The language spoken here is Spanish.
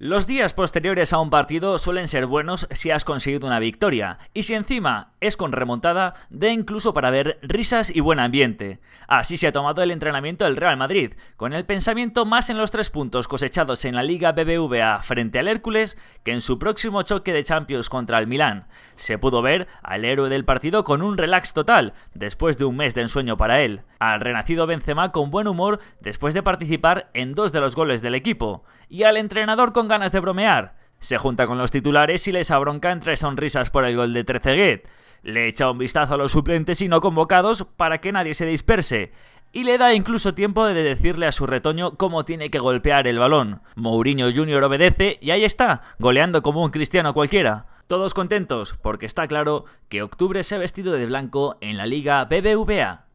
Los días posteriores a un partido suelen ser buenos si has conseguido una victoria, y si encima es con remontada, de incluso para ver risas y buen ambiente. Así se ha tomado el entrenamiento del Real Madrid, con el pensamiento más en los tres puntos cosechados en la Liga BBVA frente al Hércules que en su próximo choque de Champions contra el Milán. Se pudo ver al héroe del partido con un relax total, después de un mes de ensueño para él, al renacido Benzema con buen humor después de participar en dos de los goles del equipo, y al entrenador con ganas de bromear. Se junta con los titulares y les abronca entre sonrisas por el gol de Trezeguet le echa un vistazo a los suplentes y no convocados para que nadie se disperse, y le da incluso tiempo de decirle a su retoño cómo tiene que golpear el balón. Mourinho Jr. obedece y ahí está, goleando como un cristiano cualquiera. Todos contentos, porque está claro que octubre se ha vestido de blanco en la liga BBVA.